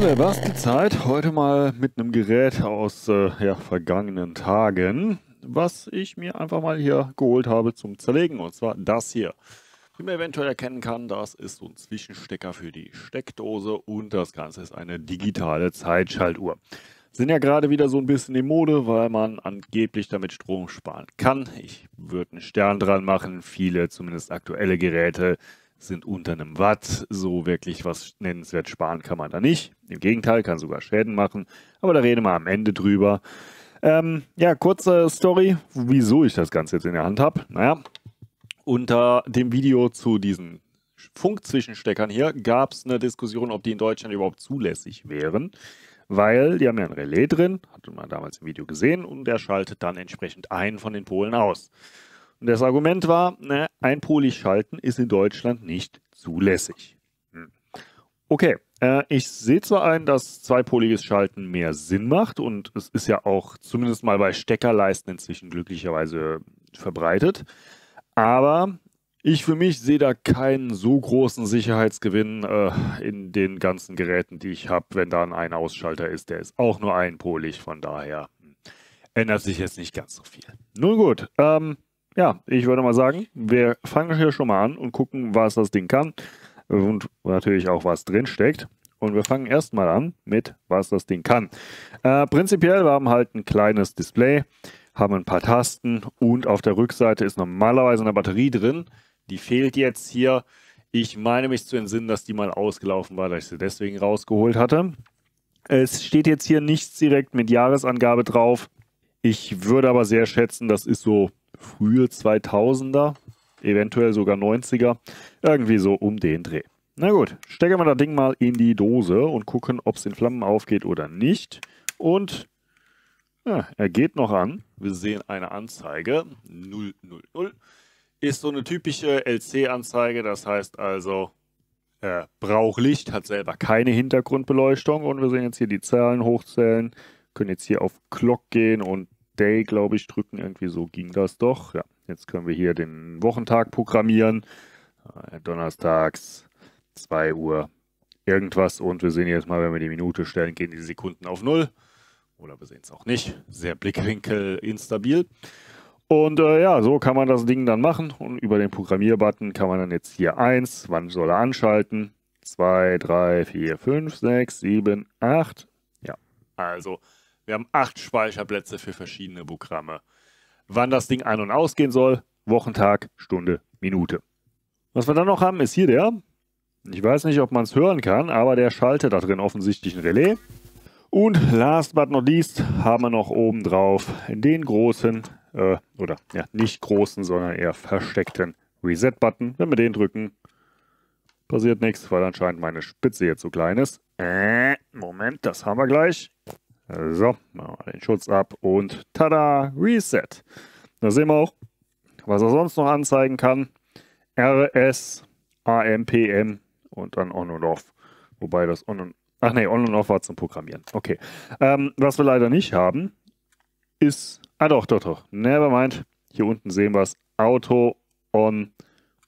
So, wer war's die Zeit? Heute mal mit einem Gerät aus äh, ja, vergangenen Tagen, was ich mir einfach mal hier geholt habe zum Zerlegen. Und zwar das hier. Wie man eventuell erkennen kann, das ist so ein Zwischenstecker für die Steckdose und das Ganze ist eine digitale Zeitschaltuhr. Sind ja gerade wieder so ein bisschen in Mode, weil man angeblich damit Strom sparen kann. Ich würde einen Stern dran machen. Viele, zumindest aktuelle Geräte, sind unter einem Watt. So wirklich was nennenswert sparen kann man da nicht. Im Gegenteil, kann sogar Schäden machen. Aber da reden wir am Ende drüber. Ähm, ja, kurze Story, wieso ich das Ganze jetzt in der Hand habe. Naja, unter dem Video zu diesen Funkzwischensteckern hier gab es eine Diskussion, ob die in Deutschland überhaupt zulässig wären, weil die haben ja ein Relais drin, hatte man damals im Video gesehen, und der schaltet dann entsprechend einen von den Polen aus. Und das Argument war, ne, einpolig schalten ist in Deutschland nicht zulässig. Hm. Okay, äh, ich sehe zwar ein, dass zweipoliges Schalten mehr Sinn macht und es ist ja auch zumindest mal bei Steckerleisten inzwischen glücklicherweise verbreitet, aber ich für mich sehe da keinen so großen Sicherheitsgewinn äh, in den ganzen Geräten, die ich habe, wenn da ein Ausschalter ist. Der ist auch nur einpolig, von daher hm, ändert sich jetzt nicht ganz so viel. Nun gut, ähm, ja, ich würde mal sagen, wir fangen hier schon mal an und gucken, was das Ding kann und natürlich auch, was drin steckt. Und wir fangen erstmal an mit, was das Ding kann. Äh, prinzipiell, wir haben halt ein kleines Display, haben ein paar Tasten und auf der Rückseite ist normalerweise eine Batterie drin. Die fehlt jetzt hier. Ich meine mich zu entsinnen, dass die mal ausgelaufen war, dass ich sie deswegen rausgeholt hatte. Es steht jetzt hier nichts direkt mit Jahresangabe drauf. Ich würde aber sehr schätzen, das ist so frühe 2000er, eventuell sogar 90er, irgendwie so um den Dreh. Na gut, stecken wir das Ding mal in die Dose und gucken, ob es in Flammen aufgeht oder nicht. Und ja, er geht noch an. Wir sehen eine Anzeige. 000. Ist so eine typische LC-Anzeige, das heißt also, er braucht Licht, hat selber keine Hintergrundbeleuchtung. Und wir sehen jetzt hier die Zahlen hochzählen, können jetzt hier auf Clock gehen und Day, glaube ich, drücken. Irgendwie so ging das doch. Ja, jetzt können wir hier den Wochentag programmieren. Äh, donnerstags 2 Uhr irgendwas. Und wir sehen jetzt mal, wenn wir die Minute stellen, gehen die Sekunden auf Null. Oder wir sehen es auch nicht. Sehr Blickwinkel instabil. Und äh, ja, so kann man das Ding dann machen. Und über den Programmierbutton kann man dann jetzt hier 1, wann soll er anschalten? 2, 3, 4, 5, 6, 7, 8. Ja, also wir haben acht Speicherplätze für verschiedene Programme. Wann das Ding ein- und ausgehen soll, Wochentag, Stunde, Minute. Was wir dann noch haben, ist hier der. Ich weiß nicht, ob man es hören kann, aber der schaltet da drin offensichtlich ein Relais. Und last but not least haben wir noch oben drauf den großen, äh, oder ja, nicht großen, sondern eher versteckten Reset-Button. Wenn wir den drücken, passiert nichts, weil anscheinend meine Spitze jetzt so klein ist. Äh, Moment, das haben wir gleich. So, machen wir den Schutz ab und tada, Reset. Da sehen wir auch, was er sonst noch anzeigen kann. RS, AMPM und dann On und Off. Wobei das On und Ach nee, On und Off war zum Programmieren. Okay. Ähm, was wir leider nicht haben, ist. Ah doch, doch, doch. never mind. Hier unten sehen wir es. Auto, On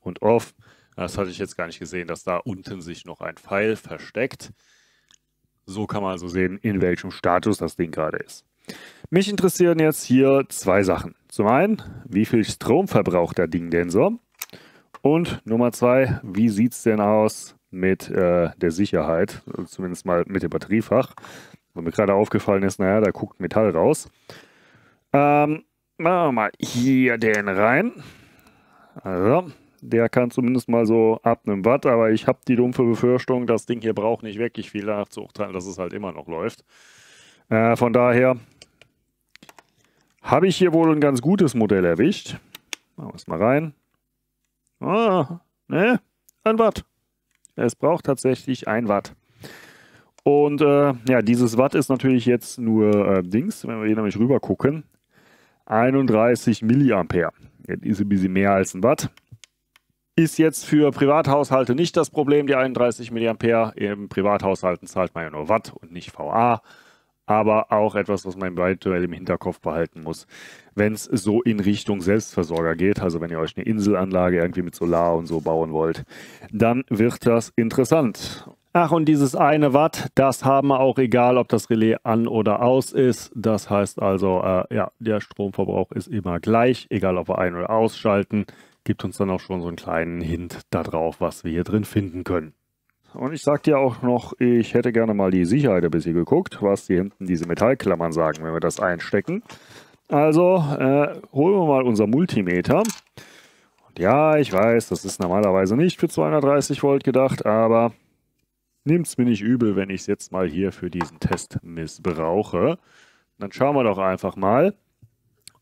und Off. Das hatte ich jetzt gar nicht gesehen, dass da unten sich noch ein Pfeil versteckt. So kann man also sehen, in welchem Status das Ding gerade ist. Mich interessieren jetzt hier zwei Sachen. Zum einen, wie viel Strom verbraucht der Ding denn so? Und Nummer zwei, wie sieht es denn aus mit äh, der Sicherheit, zumindest mal mit dem Batteriefach? Wo mir gerade aufgefallen ist, naja, da guckt Metall raus. Ähm, machen wir mal hier den rein. Also, der kann zumindest mal so ab einem Watt, aber ich habe die dumpfe Befürchtung, das Ding hier braucht nicht wirklich viel nachzuurteilen, dass es halt immer noch läuft. Äh, von daher habe ich hier wohl ein ganz gutes Modell erwischt. Machen wir es mal rein. Ah, ne? Ein Watt. Es braucht tatsächlich ein Watt. Und äh, ja, dieses Watt ist natürlich jetzt nur äh, Dings, wenn wir hier nämlich rüber gucken. 31 Milliampere. Jetzt ist ein bisschen mehr als ein Watt ist jetzt für Privathaushalte nicht das Problem. Die 31 mA im Privathaushalten zahlt man ja nur Watt und nicht VA. Aber auch etwas, was man eventuell im Hinterkopf behalten muss, wenn es so in Richtung Selbstversorger geht. Also wenn ihr euch eine Inselanlage irgendwie mit Solar und so bauen wollt, dann wird das interessant. Ach, und dieses eine Watt, das haben wir auch egal, ob das Relais an oder aus ist. Das heißt also, äh, ja, der Stromverbrauch ist immer gleich, egal ob wir ein- oder ausschalten gibt uns dann auch schon so einen kleinen Hint darauf, was wir hier drin finden können. Und ich sagte ja auch noch, ich hätte gerne mal die Sicherheit ein bisschen geguckt, was hier hinten diese Metallklammern sagen, wenn wir das einstecken. Also äh, holen wir mal unser Multimeter. Und ja, ich weiß, das ist normalerweise nicht für 230 Volt gedacht, aber nehmt es mir nicht übel, wenn ich es jetzt mal hier für diesen Test missbrauche. Dann schauen wir doch einfach mal,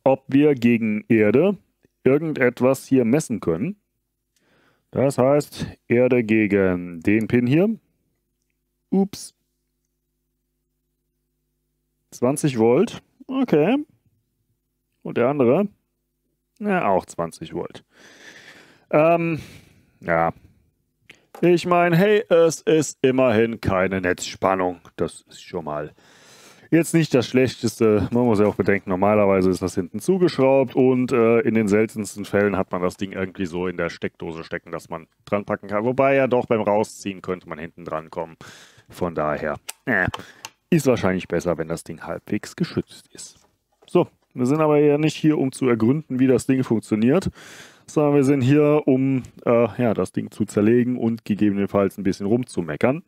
ob wir gegen Erde irgendetwas hier messen können. Das heißt, Erde gegen den Pin hier. Ups. 20 Volt. Okay. Und der andere? Ja, auch 20 Volt. Ähm, ja. Ich meine, hey, es ist immerhin keine Netzspannung. Das ist schon mal Jetzt nicht das Schlechteste, man muss ja auch bedenken, normalerweise ist das hinten zugeschraubt und äh, in den seltensten Fällen hat man das Ding irgendwie so in der Steckdose stecken, dass man dran packen kann. Wobei ja doch beim Rausziehen könnte man hinten dran kommen. Von daher äh, ist wahrscheinlich besser, wenn das Ding halbwegs geschützt ist. So, wir sind aber ja nicht hier, um zu ergründen, wie das Ding funktioniert, sondern wir sind hier, um äh, ja, das Ding zu zerlegen und gegebenenfalls ein bisschen rumzumeckern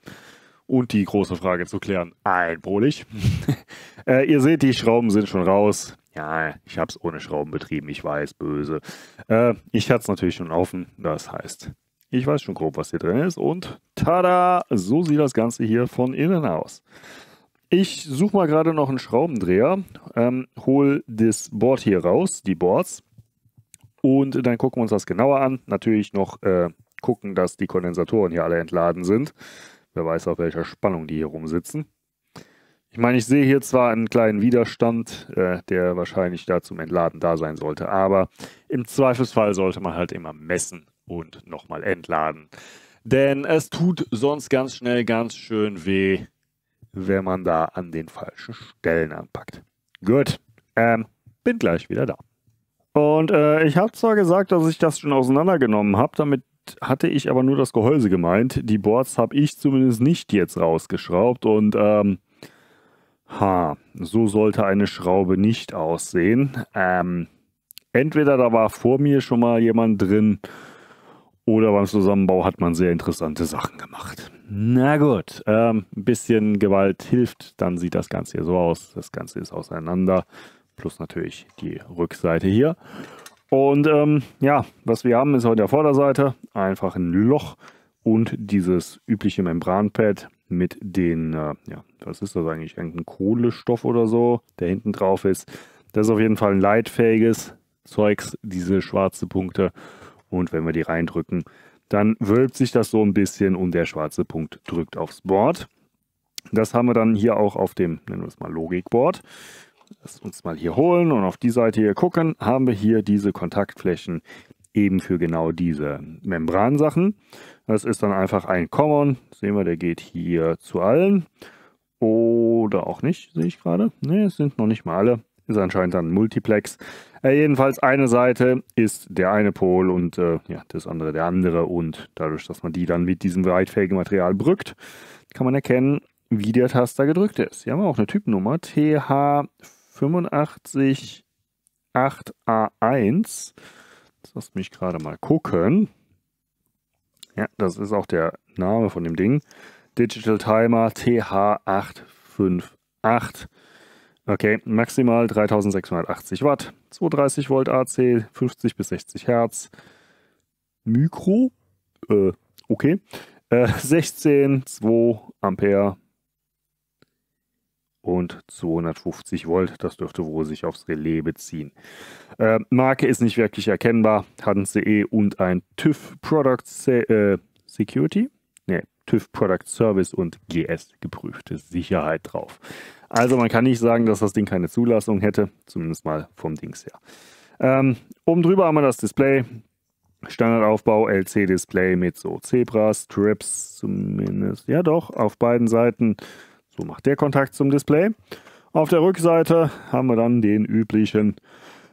und die große Frage zu klären, einpolig. äh, ihr seht, die Schrauben sind schon raus. Ja, ich habe es ohne Schrauben betrieben, ich weiß, böse. Äh, ich hatte es natürlich schon offen, das heißt, ich weiß schon grob, was hier drin ist und tada, so sieht das Ganze hier von innen aus. Ich suche mal gerade noch einen Schraubendreher, ähm, hol das Board hier raus, die Boards, und dann gucken wir uns das genauer an. Natürlich noch äh, gucken, dass die Kondensatoren hier alle entladen sind. Wer weiß, auf welcher Spannung die hier rumsitzen. Ich meine, ich sehe hier zwar einen kleinen Widerstand, äh, der wahrscheinlich da zum Entladen da sein sollte, aber im Zweifelsfall sollte man halt immer messen und nochmal entladen. Denn es tut sonst ganz schnell ganz schön weh, wenn man da an den falschen Stellen anpackt. Gut, ähm, bin gleich wieder da. Und äh, ich habe zwar gesagt, dass ich das schon auseinandergenommen habe, damit hatte ich aber nur das Gehäuse gemeint. Die Boards habe ich zumindest nicht jetzt rausgeschraubt und ähm, ha, so sollte eine Schraube nicht aussehen. Ähm, entweder da war vor mir schon mal jemand drin oder beim Zusammenbau hat man sehr interessante Sachen gemacht. Na gut, ähm, ein bisschen Gewalt hilft, dann sieht das Ganze hier so aus. Das Ganze ist auseinander, plus natürlich die Rückseite hier. Und ähm, ja, was wir haben ist heute der Vorderseite einfach ein Loch und dieses übliche Membranpad mit den, äh, ja, was ist das eigentlich, irgendein Kohlestoff oder so, der hinten drauf ist. Das ist auf jeden Fall ein leitfähiges Zeugs, diese schwarzen Punkte. Und wenn wir die reindrücken, dann wölbt sich das so ein bisschen und der schwarze Punkt drückt aufs Board. Das haben wir dann hier auch auf dem, nennen wir es mal, Logikboard lass uns mal hier holen und auf die Seite hier gucken, haben wir hier diese Kontaktflächen eben für genau diese Membransachen. Das ist dann einfach ein Common. Sehen wir, der geht hier zu allen. Oder auch nicht, sehe ich gerade. Ne, es sind noch nicht mal alle. Ist anscheinend dann ein Multiplex. Äh, jedenfalls eine Seite ist der eine Pol und äh, ja, das andere der andere. Und dadurch, dass man die dann mit diesem breitfähigen Material brückt, kann man erkennen, wie der Taster gedrückt ist. Hier haben wir auch eine Typnummer. TH5. 858 a 1 Das lasst mich gerade mal gucken. Ja, das ist auch der Name von dem Ding. Digital Timer TH858. Okay, maximal 3680 Watt, 230 Volt AC, 50 bis 60 Hertz. Mikro? Äh, okay. Äh, 16, 2 Ampere und 250 Volt. Das dürfte wohl sich aufs Relais beziehen. Äh, Marke ist nicht wirklich erkennbar. Hat ein CE und ein TÜV Product Se äh, Security. Nee, TÜV Product Service und GS geprüfte Sicherheit drauf. Also man kann nicht sagen, dass das Ding keine Zulassung hätte. Zumindest mal vom Dings her. Ähm, oben drüber haben wir das Display. Standardaufbau LC-Display mit so Zebra-Strips zumindest. Ja doch, auf beiden Seiten. So macht der Kontakt zum Display. Auf der Rückseite haben wir dann den üblichen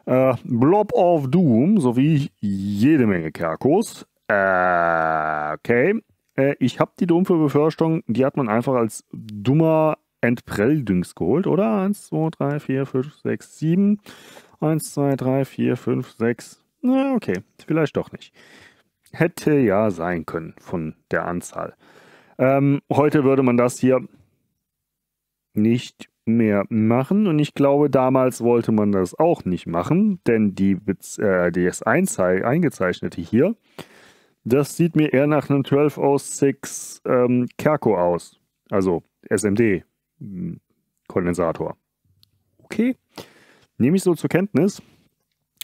äh, Blob of Doom sowie jede Menge Kerkos. Äh, okay. Äh, ich habe die dumpfe Befürchtung, die hat man einfach als dummer entprell Entprelldüngs geholt, oder? 1, 2, 3, 4, 5, 6, 7. 1, 2, 3, 4, 5, 6. Na, okay. Vielleicht doch nicht. Hätte ja sein können von der Anzahl. Ähm, heute würde man das hier nicht mehr machen. Und ich glaube, damals wollte man das auch nicht machen, denn die äh, das eingezeichnete hier, das sieht mir eher nach einem 1206 ähm, Kerko aus. Also SMD-Kondensator. Hm, okay, nehme ich so zur Kenntnis.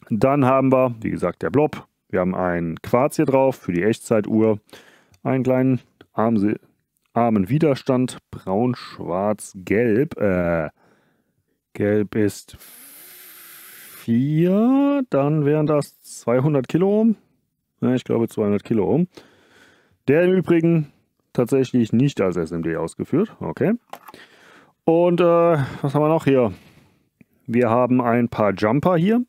Dann haben wir, wie gesagt, der Blob. Wir haben einen Quarz hier drauf für die Echtzeituhr. Einen kleinen Armsee. Armen Widerstand, braun, schwarz, gelb. Äh, gelb ist 4, dann wären das 200 Kiloohm. Ja, ich glaube 200 Kiloohm. Der im Übrigen tatsächlich nicht als SMD ausgeführt. Okay. Und äh, was haben wir noch hier? Wir haben ein paar Jumper hier.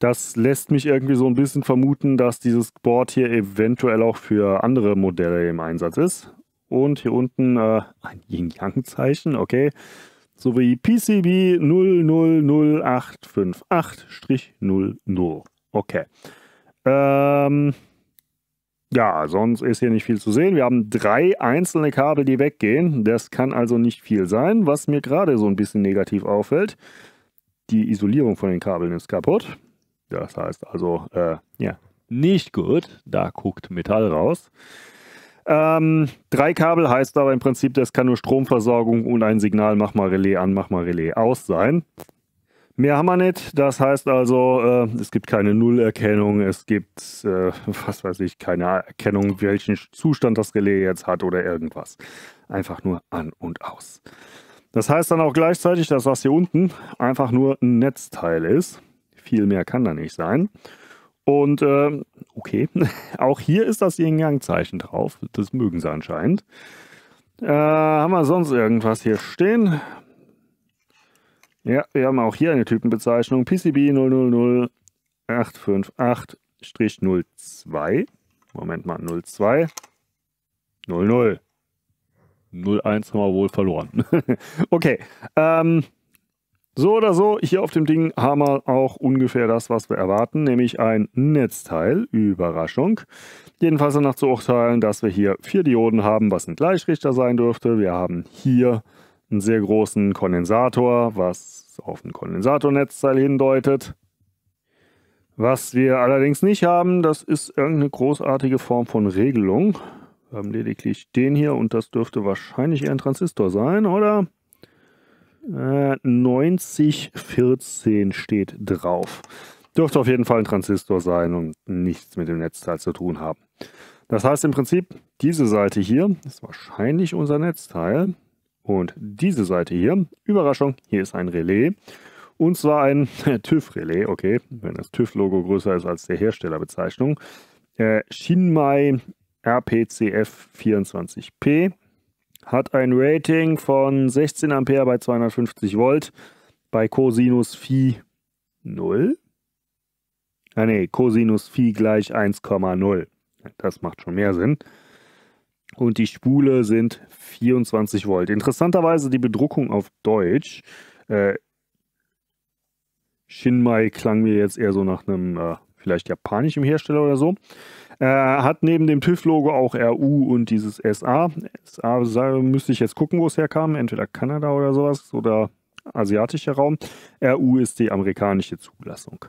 Das lässt mich irgendwie so ein bisschen vermuten, dass dieses Board hier eventuell auch für andere Modelle im Einsatz ist und hier unten äh, ein Yin-Yang-Zeichen, okay, sowie PCB 000858-00. Okay. Ähm, ja, sonst ist hier nicht viel zu sehen. Wir haben drei einzelne Kabel, die weggehen. Das kann also nicht viel sein. Was mir gerade so ein bisschen negativ auffällt, die Isolierung von den Kabeln ist kaputt. Das heißt also, äh, ja, nicht gut. Da guckt Metall raus. Ähm, drei Kabel heißt aber im Prinzip, das kann nur Stromversorgung und ein Signal, mach mal Relais an, mach mal Relais aus sein. Mehr haben wir nicht. Das heißt also, äh, es gibt keine Nullerkennung, es gibt, äh, was weiß ich, keine Erkennung, welchen Zustand das Relais jetzt hat oder irgendwas. Einfach nur an und aus. Das heißt dann auch gleichzeitig, dass das hier unten einfach nur ein Netzteil ist. Viel mehr kann da nicht sein. Und äh, okay, auch hier ist das Yin-Yang-Zeichen drauf. Das mögen sie anscheinend. Äh, haben wir sonst irgendwas hier stehen? Ja, wir haben auch hier eine Typenbezeichnung. PCB 000858-02. Moment mal, 02. 00. 01 haben wir wohl verloren. okay. Ähm, so oder so, hier auf dem Ding haben wir auch ungefähr das, was wir erwarten, nämlich ein Netzteil. Überraschung. Jedenfalls danach zu urteilen, dass wir hier vier Dioden haben, was ein Gleichrichter sein dürfte. Wir haben hier einen sehr großen Kondensator, was auf ein Kondensatornetzteil hindeutet. Was wir allerdings nicht haben, das ist irgendeine großartige Form von Regelung. Wir haben lediglich den hier und das dürfte wahrscheinlich eher ein Transistor sein, oder? 9014 äh, steht drauf. Dürfte auf jeden Fall ein Transistor sein und nichts mit dem Netzteil zu tun haben. Das heißt im Prinzip, diese Seite hier ist wahrscheinlich unser Netzteil. Und diese Seite hier, Überraschung, hier ist ein Relais. Und zwar ein TÜV-Relais, okay, wenn das TÜV-Logo größer ist als der Herstellerbezeichnung. Äh, Shinmai RPCF24P. Hat ein Rating von 16 Ampere bei 250 Volt bei Cosinus Phi 0. Ah ne, Cosinus Phi gleich 1,0. Das macht schon mehr Sinn. Und die Spule sind 24 Volt. Interessanterweise die Bedruckung auf Deutsch. Äh, Shinmai klang mir jetzt eher so nach einem äh, vielleicht japanischen Hersteller oder so. Äh, hat neben dem TÜV-Logo auch RU und dieses SA. SA müsste ich jetzt gucken, wo es herkam. Entweder Kanada oder sowas oder asiatischer Raum. RU ist die amerikanische Zulassung.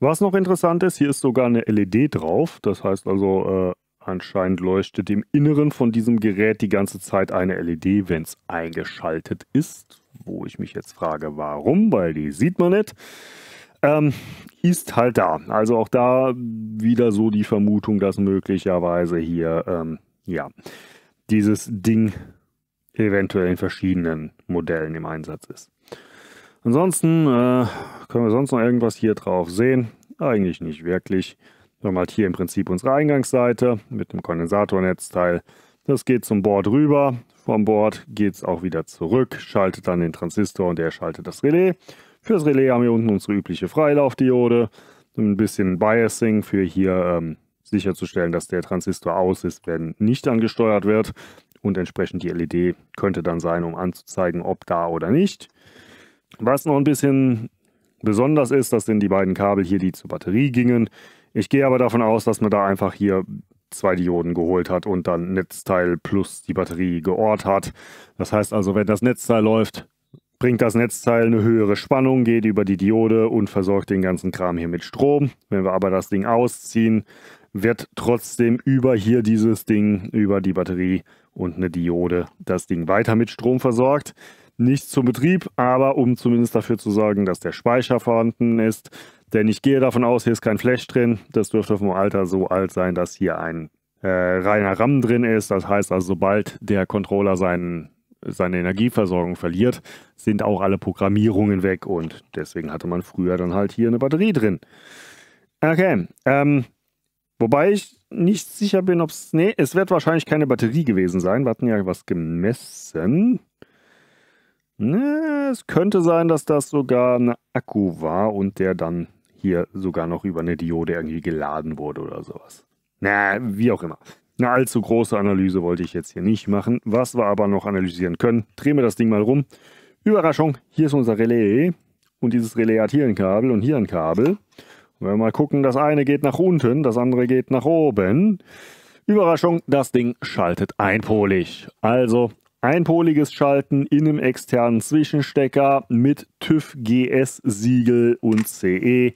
Was noch interessant ist, hier ist sogar eine LED drauf. Das heißt also, äh, anscheinend leuchtet im Inneren von diesem Gerät die ganze Zeit eine LED, wenn es eingeschaltet ist. Wo ich mich jetzt frage, warum, weil die sieht man nicht. Ähm, ist halt da. Also auch da wieder so die Vermutung, dass möglicherweise hier, ähm, ja, dieses Ding eventuell in verschiedenen Modellen im Einsatz ist. Ansonsten äh, können wir sonst noch irgendwas hier drauf sehen. Eigentlich nicht wirklich. Wir haben halt hier im Prinzip unsere Eingangsseite mit einem Kondensatornetzteil. Das geht zum Board rüber. Vom Board geht es auch wieder zurück, schaltet dann den Transistor und der schaltet das Relais. Fürs Relais haben wir unten unsere übliche Freilaufdiode, ein bisschen Biasing für hier ähm, sicherzustellen, dass der Transistor aus ist, wenn nicht angesteuert wird und entsprechend die LED könnte dann sein, um anzuzeigen, ob da oder nicht. Was noch ein bisschen besonders ist, das sind die beiden Kabel hier, die zur Batterie gingen. Ich gehe aber davon aus, dass man da einfach hier zwei Dioden geholt hat und dann Netzteil plus die Batterie geohrt hat. Das heißt also, wenn das Netzteil läuft, bringt das Netzteil eine höhere Spannung, geht über die Diode und versorgt den ganzen Kram hier mit Strom. Wenn wir aber das Ding ausziehen, wird trotzdem über hier dieses Ding, über die Batterie und eine Diode das Ding weiter mit Strom versorgt. Nicht zum Betrieb, aber um zumindest dafür zu sorgen, dass der Speicher vorhanden ist. Denn ich gehe davon aus, hier ist kein Flash drin. Das dürfte vom Alter so alt sein, dass hier ein äh, reiner RAM drin ist. Das heißt also, sobald der Controller seinen seine Energieversorgung verliert, sind auch alle Programmierungen weg und deswegen hatte man früher dann halt hier eine Batterie drin. Okay, ähm, wobei ich nicht sicher bin, ob es. Nee, es wird wahrscheinlich keine Batterie gewesen sein. Wir hatten ja was gemessen. Nee, es könnte sein, dass das sogar ein Akku war und der dann hier sogar noch über eine Diode irgendwie geladen wurde oder sowas. Na, wie auch immer. Eine allzu große Analyse wollte ich jetzt hier nicht machen. Was wir aber noch analysieren können, drehen wir das Ding mal rum. Überraschung, hier ist unser Relais und dieses Relais hat hier ein Kabel und hier ein Kabel. Und wenn wir mal gucken, das eine geht nach unten, das andere geht nach oben. Überraschung, das Ding schaltet einpolig. Also einpoliges Schalten in einem externen Zwischenstecker mit TÜV GS-Siegel und CE.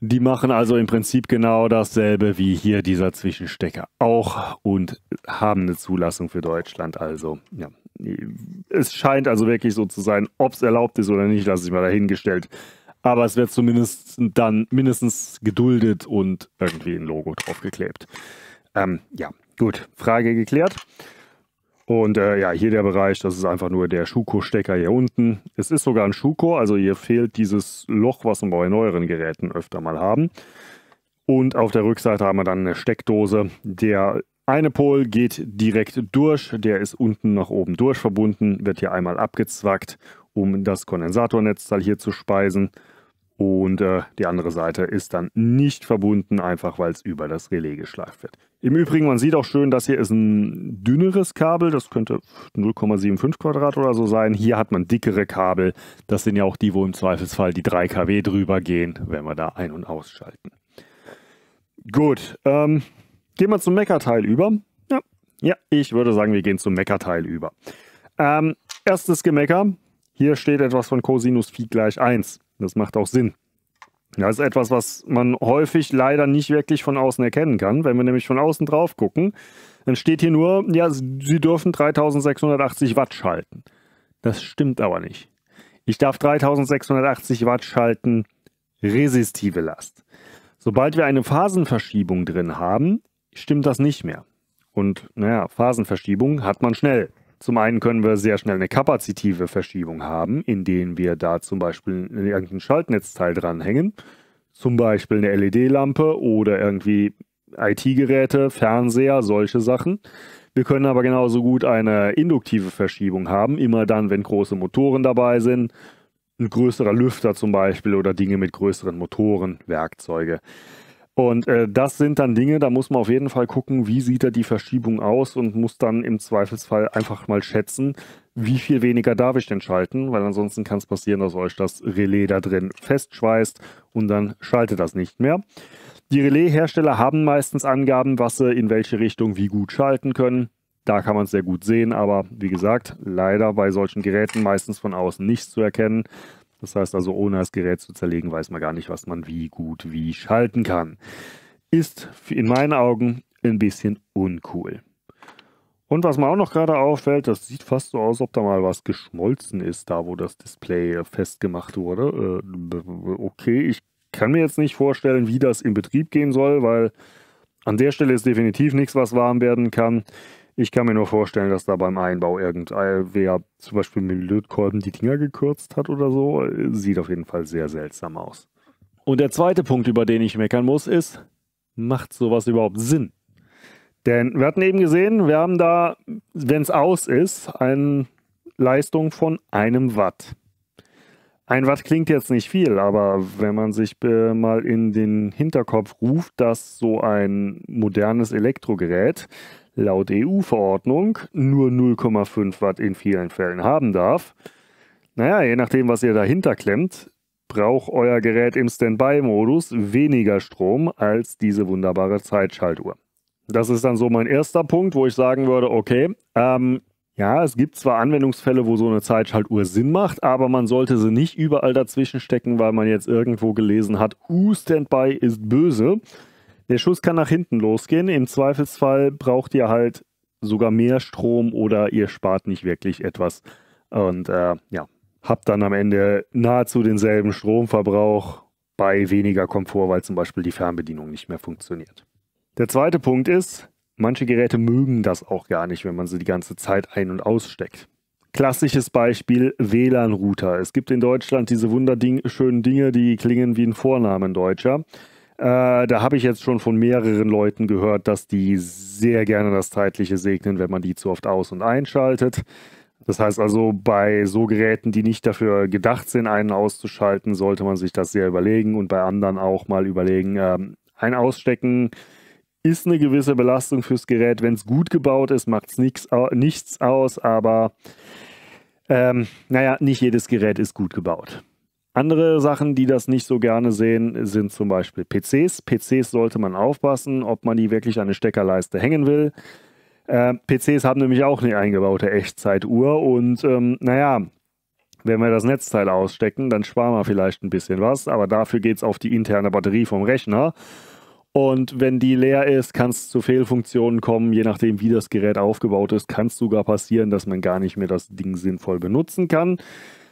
Die machen also im Prinzip genau dasselbe wie hier dieser Zwischenstecker auch und haben eine Zulassung für Deutschland. Also, ja. Es scheint also wirklich so zu sein, ob es erlaubt ist oder nicht, lasse ich mal dahingestellt. Aber es wird zumindest dann mindestens geduldet und irgendwie ein Logo draufgeklebt. Ähm, ja, gut. Frage geklärt. Und äh, ja, hier der Bereich, das ist einfach nur der Schuko-Stecker hier unten. Es ist sogar ein Schuko, also hier fehlt dieses Loch, was wir bei neueren Geräten öfter mal haben. Und auf der Rückseite haben wir dann eine Steckdose. Der eine Pol geht direkt durch, der ist unten nach oben durch verbunden, wird hier einmal abgezwackt, um das Kondensatornetzteil hier zu speisen und äh, die andere Seite ist dann nicht verbunden, einfach weil es über das Relais geschleift wird. Im Übrigen, man sieht auch schön, dass hier ist ein dünneres Kabel, das könnte 0,75 Quadrat oder so sein. Hier hat man dickere Kabel, das sind ja auch die, wo im Zweifelsfall die 3 kW drüber gehen, wenn wir da ein- und ausschalten. Gut, ähm, gehen wir zum Meckerteil über. Ja, ja, ich würde sagen, wir gehen zum Meckerteil über. Ähm, erstes Gemecker, hier steht etwas von Cosinus Phi gleich 1. Das macht auch Sinn. Das ist etwas, was man häufig leider nicht wirklich von außen erkennen kann. Wenn wir nämlich von außen drauf gucken, dann steht hier nur, ja, Sie dürfen 3680 Watt schalten. Das stimmt aber nicht. Ich darf 3680 Watt schalten, resistive Last. Sobald wir eine Phasenverschiebung drin haben, stimmt das nicht mehr. Und naja, Phasenverschiebung hat man schnell. Zum einen können wir sehr schnell eine kapazitive Verschiebung haben, indem wir da zum Beispiel irgendein Schaltnetzteil dranhängen, zum Beispiel eine LED-Lampe oder irgendwie IT-Geräte, Fernseher, solche Sachen. Wir können aber genauso gut eine induktive Verschiebung haben, immer dann, wenn große Motoren dabei sind, ein größerer Lüfter zum Beispiel oder Dinge mit größeren Motoren, Werkzeuge. Und äh, das sind dann Dinge, da muss man auf jeden Fall gucken, wie sieht da die Verschiebung aus und muss dann im Zweifelsfall einfach mal schätzen, wie viel weniger darf ich denn schalten, weil ansonsten kann es passieren, dass euch das Relais da drin festschweißt und dann schaltet das nicht mehr. Die Relaishersteller haben meistens Angaben, was sie in welche Richtung wie gut schalten können. Da kann man es sehr gut sehen, aber wie gesagt, leider bei solchen Geräten meistens von außen nichts zu erkennen. Das heißt also, ohne das Gerät zu zerlegen, weiß man gar nicht, was man wie gut wie schalten kann. Ist in meinen Augen ein bisschen uncool. Und was mir auch noch gerade auffällt, das sieht fast so aus, ob da mal was geschmolzen ist, da wo das Display festgemacht wurde. Äh, okay, ich kann mir jetzt nicht vorstellen, wie das in Betrieb gehen soll, weil an der Stelle ist definitiv nichts, was warm werden kann. Ich kann mir nur vorstellen, dass da beim Einbau irgendwer zum Beispiel mit Lötkolben die Dinger gekürzt hat oder so. Sieht auf jeden Fall sehr seltsam aus. Und der zweite Punkt, über den ich meckern muss, ist, macht sowas überhaupt Sinn? Denn wir hatten eben gesehen, wir haben da, wenn es aus ist, eine Leistung von einem Watt. Ein Watt klingt jetzt nicht viel, aber wenn man sich äh, mal in den Hinterkopf ruft, dass so ein modernes Elektrogerät laut EU-Verordnung nur 0,5 Watt in vielen Fällen haben darf. Naja, je nachdem, was ihr dahinter klemmt, braucht euer Gerät im Standby-Modus weniger Strom als diese wunderbare Zeitschaltuhr. Das ist dann so mein erster Punkt, wo ich sagen würde, okay, ähm, ja, es gibt zwar Anwendungsfälle, wo so eine Zeitschaltuhr Sinn macht, aber man sollte sie nicht überall dazwischen stecken, weil man jetzt irgendwo gelesen hat, U-Standby ist böse. Der Schuss kann nach hinten losgehen. Im Zweifelsfall braucht ihr halt sogar mehr Strom oder ihr spart nicht wirklich etwas. Und äh, ja, habt dann am Ende nahezu denselben Stromverbrauch bei weniger Komfort, weil zum Beispiel die Fernbedienung nicht mehr funktioniert. Der zweite Punkt ist, manche Geräte mögen das auch gar nicht, wenn man sie die ganze Zeit ein- und aussteckt. Klassisches Beispiel WLAN-Router. Es gibt in Deutschland diese wunderschönen Dinge, die klingen wie ein Vornamen Deutscher. Äh, da habe ich jetzt schon von mehreren Leuten gehört, dass die sehr gerne das Zeitliche segnen, wenn man die zu oft aus- und einschaltet. Das heißt also, bei so Geräten, die nicht dafür gedacht sind, einen auszuschalten, sollte man sich das sehr überlegen und bei anderen auch mal überlegen. Ähm, ein Ausstecken ist eine gewisse Belastung fürs Gerät. Wenn es gut gebaut ist, macht es nichts, aus, aber ähm, naja, nicht jedes Gerät ist gut gebaut. Andere Sachen, die das nicht so gerne sehen, sind zum Beispiel PCs. PCs sollte man aufpassen, ob man die wirklich an eine Steckerleiste hängen will. Äh, PCs haben nämlich auch eine eingebaute Echtzeituhr und ähm, naja, wenn wir das Netzteil ausstecken, dann sparen wir vielleicht ein bisschen was, aber dafür geht es auf die interne Batterie vom Rechner. Und wenn die leer ist, kann es zu Fehlfunktionen kommen. Je nachdem, wie das Gerät aufgebaut ist, kann es sogar passieren, dass man gar nicht mehr das Ding sinnvoll benutzen kann.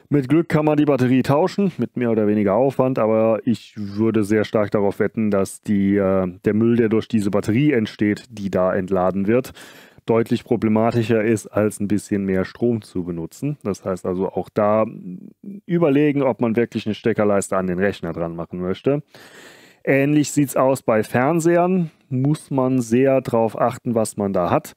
Mit Glück kann man die Batterie tauschen, mit mehr oder weniger Aufwand, aber ich würde sehr stark darauf wetten, dass die, äh, der Müll, der durch diese Batterie entsteht, die da entladen wird, deutlich problematischer ist, als ein bisschen mehr Strom zu benutzen. Das heißt also auch da hm, überlegen, ob man wirklich eine Steckerleiste an den Rechner dran machen möchte. Ähnlich sieht es aus bei Fernsehern. Muss man sehr darauf achten, was man da hat.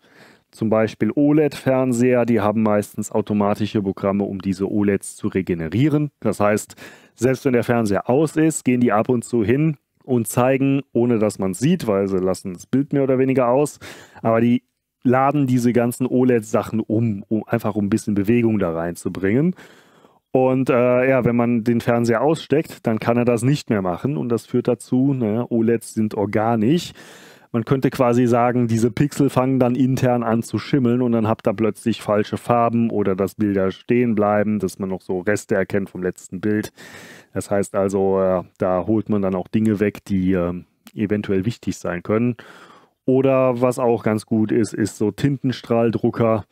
Zum Beispiel OLED-Fernseher, die haben meistens automatische Programme, um diese OLEDs zu regenerieren. Das heißt, selbst wenn der Fernseher aus ist, gehen die ab und zu hin und zeigen, ohne dass man sieht, weil sie lassen das Bild mehr oder weniger aus, aber die laden diese ganzen OLED-Sachen um, um einfach um ein bisschen Bewegung da reinzubringen. Und äh, ja, wenn man den Fernseher aussteckt, dann kann er das nicht mehr machen und das führt dazu, naja, OLEDs sind organisch man könnte quasi sagen, diese Pixel fangen dann intern an zu schimmeln und dann habt ihr plötzlich falsche Farben oder dass Bilder stehen bleiben, dass man noch so Reste erkennt vom letzten Bild. Das heißt also, äh, da holt man dann auch Dinge weg, die äh, eventuell wichtig sein können. Oder was auch ganz gut ist, ist so Tintenstrahldrucker.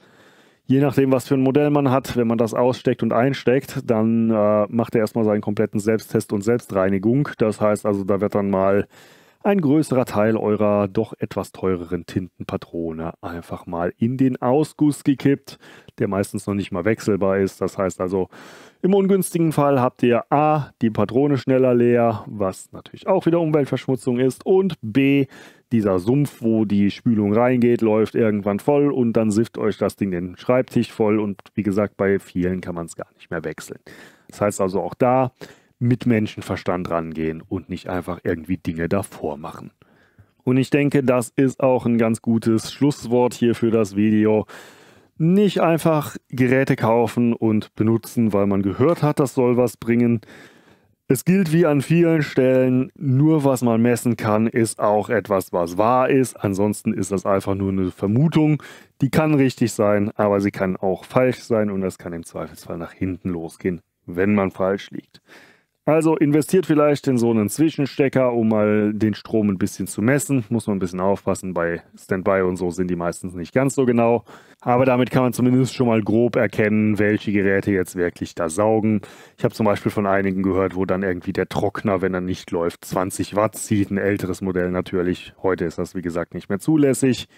Je nachdem, was für ein Modell man hat, wenn man das aussteckt und einsteckt, dann äh, macht er erstmal seinen kompletten Selbsttest und Selbstreinigung. Das heißt also, da wird dann mal ein größerer Teil eurer doch etwas teureren Tintenpatrone einfach mal in den Ausguss gekippt, der meistens noch nicht mal wechselbar ist. Das heißt also, im ungünstigen Fall habt ihr A, die Patrone schneller leer, was natürlich auch wieder Umweltverschmutzung ist, und B, dieser Sumpf, wo die Spülung reingeht, läuft irgendwann voll und dann sifft euch das Ding den Schreibtisch voll und wie gesagt, bei vielen kann man es gar nicht mehr wechseln. Das heißt also auch da, mit Menschenverstand rangehen und nicht einfach irgendwie Dinge davor machen. Und ich denke, das ist auch ein ganz gutes Schlusswort hier für das Video. Nicht einfach Geräte kaufen und benutzen, weil man gehört hat, das soll was bringen. Es gilt wie an vielen Stellen, nur was man messen kann, ist auch etwas, was wahr ist. Ansonsten ist das einfach nur eine Vermutung. Die kann richtig sein, aber sie kann auch falsch sein und das kann im Zweifelsfall nach hinten losgehen, wenn man falsch liegt. Also investiert vielleicht in so einen Zwischenstecker, um mal den Strom ein bisschen zu messen. Muss man ein bisschen aufpassen, bei Standby und so sind die meistens nicht ganz so genau. Aber damit kann man zumindest schon mal grob erkennen, welche Geräte jetzt wirklich da saugen. Ich habe zum Beispiel von einigen gehört, wo dann irgendwie der Trockner, wenn er nicht läuft, 20 Watt zieht. Ein älteres Modell natürlich. Heute ist das, wie gesagt, nicht mehr zulässig.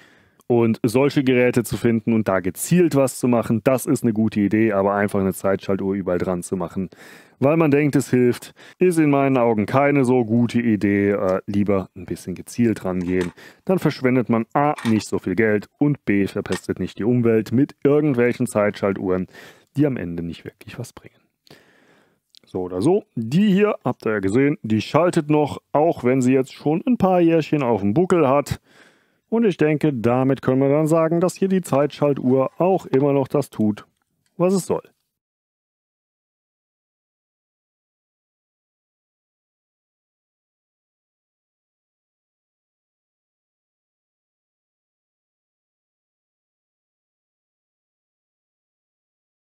Und solche Geräte zu finden und da gezielt was zu machen, das ist eine gute Idee, aber einfach eine Zeitschaltuhr überall dran zu machen, weil man denkt, es hilft, ist in meinen Augen keine so gute Idee. Äh, lieber ein bisschen gezielt rangehen. Dann verschwendet man A nicht so viel Geld und B verpestet nicht die Umwelt mit irgendwelchen Zeitschaltuhren, die am Ende nicht wirklich was bringen. So oder so. Die hier, habt ihr ja gesehen, die schaltet noch, auch wenn sie jetzt schon ein paar Jährchen auf dem Buckel hat. Und ich denke, damit können wir dann sagen, dass hier die Zeitschaltuhr auch immer noch das tut, was es soll.